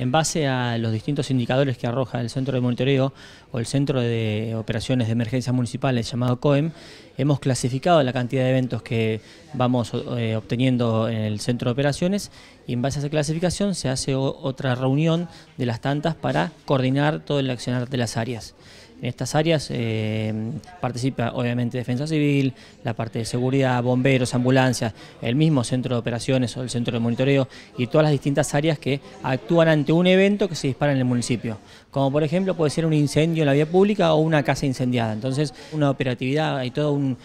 en base a los distintos indicadores que arroja el Centro de Monitoreo o el Centro de Operaciones de Emergencias Municipales llamado COEM, hemos clasificado la cantidad de eventos que vamos eh, obteniendo en el Centro de Operaciones y en base a esa clasificación se hace otra reunión de las tantas para coordinar todo el accionar de las áreas. En estas áreas eh, participa obviamente Defensa Civil, la parte de seguridad, bomberos, ambulancias, el mismo centro de operaciones o el centro de monitoreo y todas las distintas áreas que actúan ante un evento que se dispara en el municipio como por ejemplo puede ser un incendio en la vía pública o una casa incendiada. Entonces, una operatividad, hay todo un,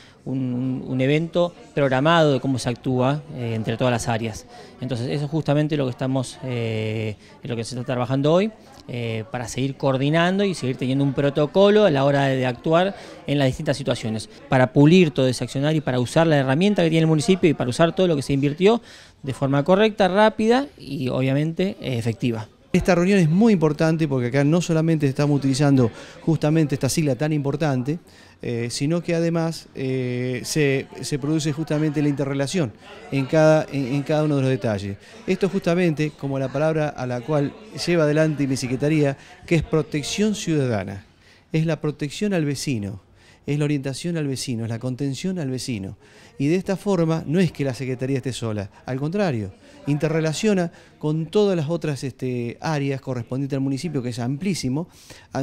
evento programado de cómo se actúa eh, entre todas las áreas. Entonces, eso es justamente lo que estamos, eh, lo que se está trabajando hoy, eh, para seguir coordinando y seguir teniendo un protocolo a la hora de, actuar en las distintas situaciones, para pulir todo ese accionario y para usar la herramienta que tiene el municipio y para usar todo lo que se invirtió de forma correcta, rápida y obviamente efectiva. Esta reunión es muy importante porque acá no solamente estamos utilizando justamente esta sigla tan importante, eh, sino que además eh, se, produce justamente la interrelación en cada, en, cada uno de los detalles. Esto justamente como la palabra a la cual lleva adelante mi secretaría, que es protección ciudadana, es la protección al vecino es la orientación al vecino, es la contención al vecino. Y de esta forma no es que la Secretaría esté sola, al contrario, interrelaciona con todas las otras este, áreas correspondientes al municipio, que es amplísimo,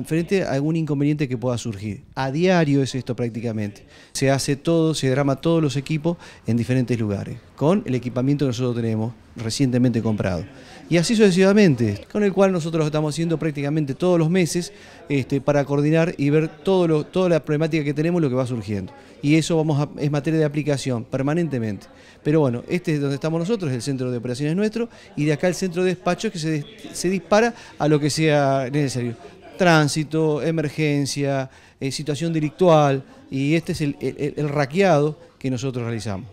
frente a algún inconveniente que pueda surgir. A diario es esto prácticamente. Se hace todo, se drama todos los equipos en diferentes lugares con el equipamiento que nosotros tenemos recientemente comprado. Y así sucesivamente, con el cual nosotros estamos haciendo prácticamente todos los meses este, para coordinar y ver todo lo, toda la problemática que tenemos, lo que va surgiendo. Y eso es materia de aplicación permanentemente. Pero bueno, este es donde estamos nosotros, el centro de operaciones nuestro, y de acá el centro de despachos que se, dispara a lo que sea necesario tránsito, emergencia, eh, situación delictual, y este es el, el, el raqueado que nosotros realizamos.